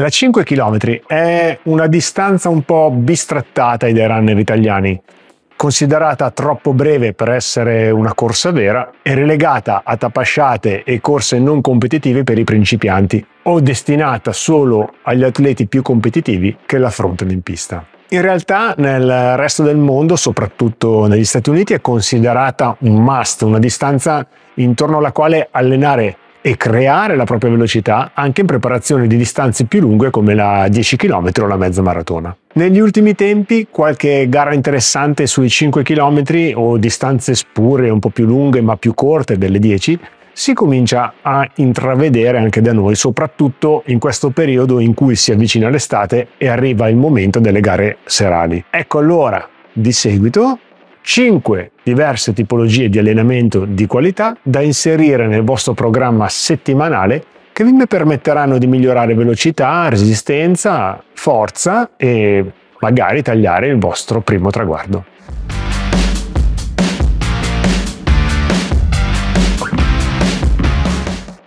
La 5 km è una distanza un po' bistrattata dai runner italiani, considerata troppo breve per essere una corsa vera e relegata a tapasciate e corse non competitive per i principianti o destinata solo agli atleti più competitivi che l'affrontano in pista. In realtà nel resto del mondo, soprattutto negli Stati Uniti, è considerata un must, una distanza intorno alla quale allenare e creare la propria velocità anche in preparazione di distanze più lunghe come la 10 km o la mezza maratona. Negli ultimi tempi qualche gara interessante sui 5 km o distanze spure un po' più lunghe ma più corte delle 10 si comincia a intravedere anche da noi, soprattutto in questo periodo in cui si avvicina l'estate e arriva il momento delle gare serali. Ecco allora, di seguito 5 diverse tipologie di allenamento di qualità da inserire nel vostro programma settimanale che vi permetteranno di migliorare velocità, resistenza, forza e magari tagliare il vostro primo traguardo.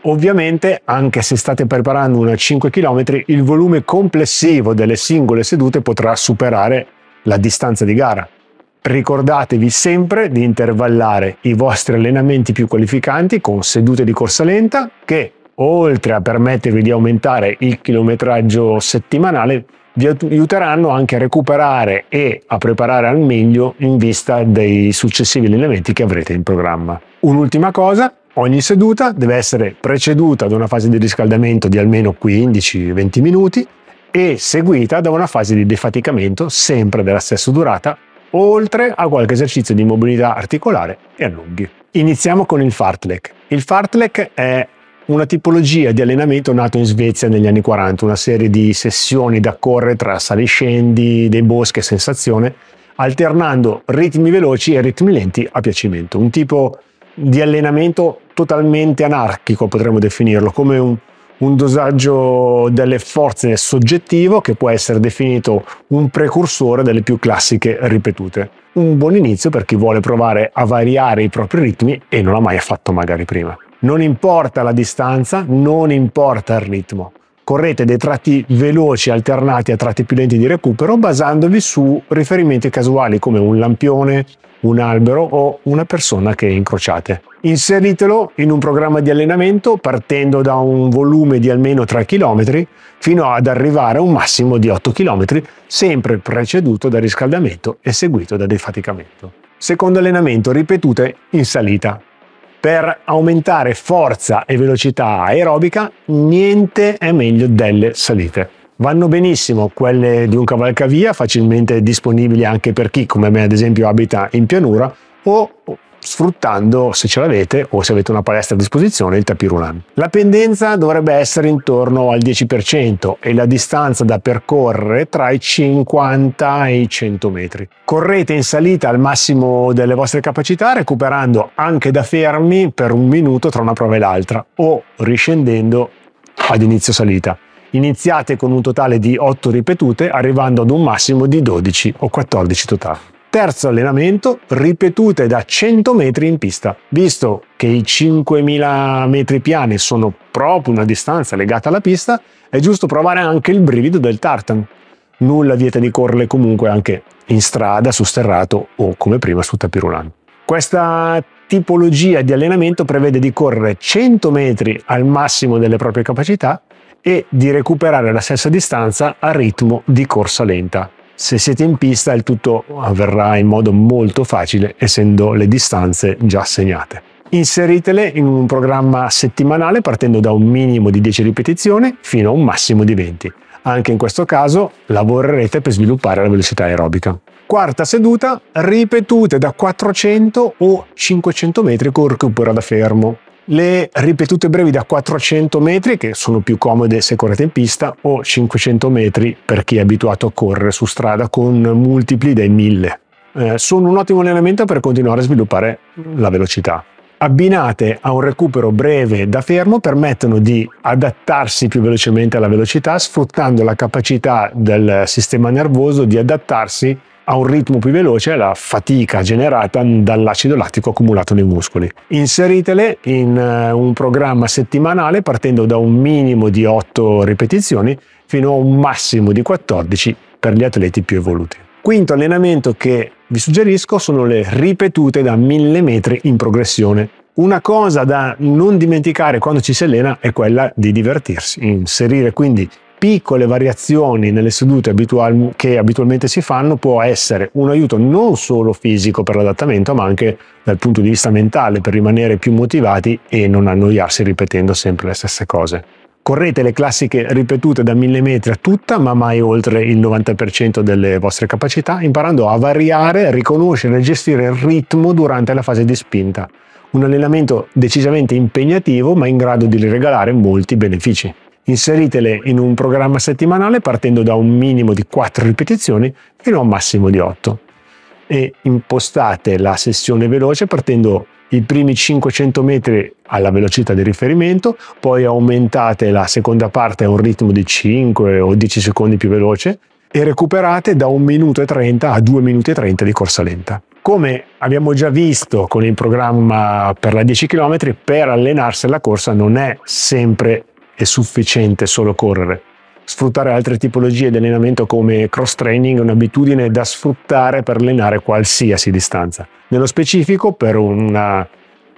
Ovviamente, anche se state preparando una 5 km, il volume complessivo delle singole sedute potrà superare la distanza di gara, Ricordatevi sempre di intervallare i vostri allenamenti più qualificanti con sedute di corsa lenta che, oltre a permettervi di aumentare il chilometraggio settimanale, vi aiuteranno anche a recuperare e a preparare al meglio in vista dei successivi allenamenti che avrete in programma. Un'ultima cosa, ogni seduta deve essere preceduta da una fase di riscaldamento di almeno 15-20 minuti e seguita da una fase di defaticamento sempre della stessa durata oltre a qualche esercizio di mobilità articolare e allunghi. Iniziamo con il fartlek. Il fartlek è una tipologia di allenamento nato in Svezia negli anni 40, una serie di sessioni da correre tra sali scendi, dei boschi e sensazione, alternando ritmi veloci e ritmi lenti a piacimento. Un tipo di allenamento totalmente anarchico, potremmo definirlo, come un un dosaggio delle forze soggettivo che può essere definito un precursore delle più classiche ripetute. Un buon inizio per chi vuole provare a variare i propri ritmi e non l'ha mai fatto magari prima. Non importa la distanza, non importa il ritmo correte dei tratti veloci alternati a tratti più lenti di recupero basandovi su riferimenti casuali come un lampione, un albero o una persona che incrociate. Inseritelo in un programma di allenamento partendo da un volume di almeno 3 km fino ad arrivare a un massimo di 8 km, sempre preceduto da riscaldamento e seguito da defaticamento. Secondo allenamento ripetute in salita per aumentare forza e velocità aerobica, niente è meglio delle salite. Vanno benissimo quelle di un cavalcavia, facilmente disponibili anche per chi, come me ad esempio, abita in pianura, o sfruttando, se ce l'avete o se avete una palestra a disposizione, il tapirulan. La pendenza dovrebbe essere intorno al 10% e la distanza da percorrere tra i 50 e i 100 metri. Correte in salita al massimo delle vostre capacità recuperando anche da fermi per un minuto tra una prova e l'altra o riscendendo ad inizio salita. Iniziate con un totale di 8 ripetute arrivando ad un massimo di 12 o 14 totali. Terzo allenamento, ripetute da 100 metri in pista. Visto che i 5000 metri piani sono proprio una distanza legata alla pista, è giusto provare anche il brivido del tartan. Nulla vieta di correre comunque anche in strada, su sterrato o come prima su tapirulano. Questa tipologia di allenamento prevede di correre 100 metri al massimo delle proprie capacità e di recuperare la stessa distanza a ritmo di corsa lenta. Se siete in pista il tutto avverrà in modo molto facile essendo le distanze già segnate. Inseritele in un programma settimanale partendo da un minimo di 10 ripetizioni fino a un massimo di 20. Anche in questo caso lavorerete per sviluppare la velocità aerobica. Quarta seduta, ripetute da 400 o 500 metri con recupero da fermo le ripetute brevi da 400 metri che sono più comode se correte in pista o 500 metri per chi è abituato a correre su strada con multipli dai 1000. Eh, sono un ottimo allenamento per continuare a sviluppare la velocità. Abbinate a un recupero breve da fermo permettono di adattarsi più velocemente alla velocità sfruttando la capacità del sistema nervoso di adattarsi a un ritmo più veloce la fatica generata dall'acido lattico accumulato nei muscoli. Inseritele in eh, un programma settimanale partendo da un minimo di 8 ripetizioni fino a un massimo di 14 per gli atleti più evoluti. Quinto allenamento che vi suggerisco sono le ripetute da 1000 metri in progressione. Una cosa da non dimenticare quando ci si allena è quella di divertirsi, inserire quindi piccole variazioni nelle sedute abitual che abitualmente si fanno può essere un aiuto non solo fisico per l'adattamento, ma anche dal punto di vista mentale per rimanere più motivati e non annoiarsi ripetendo sempre le stesse cose. Correte le classiche ripetute da 1000 metri a tutta, ma mai oltre il 90% delle vostre capacità, imparando a variare, riconoscere e gestire il ritmo durante la fase di spinta. Un allenamento decisamente impegnativo, ma in grado di regalare molti benefici. Inseritele in un programma settimanale partendo da un minimo di 4 ripetizioni fino a un massimo di 8 e impostate la sessione veloce partendo i primi 500 metri alla velocità di riferimento, poi aumentate la seconda parte a un ritmo di 5 o 10 secondi più veloce e recuperate da 1 minuto e 30 a 2 minuti e 30 di corsa lenta. Come abbiamo già visto con il programma per la 10 km, per allenarsi alla corsa non è sempre è sufficiente solo correre. Sfruttare altre tipologie di allenamento come cross training è un'abitudine da sfruttare per allenare qualsiasi distanza. Nello specifico, per una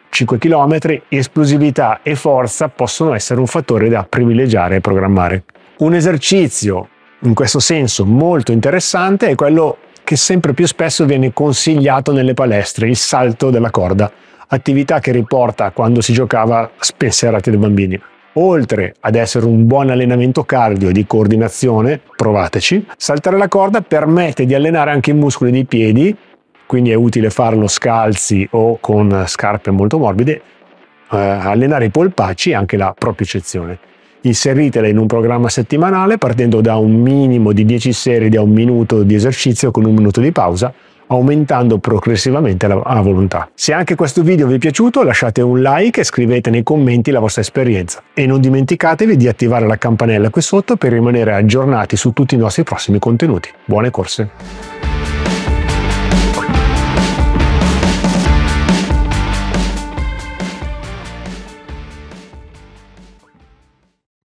5 km, esplosività e forza possono essere un fattore da privilegiare e programmare. Un esercizio in questo senso molto interessante è quello che sempre più spesso viene consigliato nelle palestre, il salto della corda, attività che riporta quando si giocava spensierati dai bambini oltre ad essere un buon allenamento cardio e di coordinazione, provateci, saltare la corda permette di allenare anche i muscoli dei piedi, quindi è utile farlo scalzi o con scarpe molto morbide, eh, allenare i polpacci e anche la propiocezione. Inseritela in un programma settimanale partendo da un minimo di 10 serie di un minuto di esercizio con un minuto di pausa aumentando progressivamente la, la volontà. Se anche questo video vi è piaciuto lasciate un like e scrivete nei commenti la vostra esperienza e non dimenticatevi di attivare la campanella qui sotto per rimanere aggiornati su tutti i nostri prossimi contenuti. Buone corse!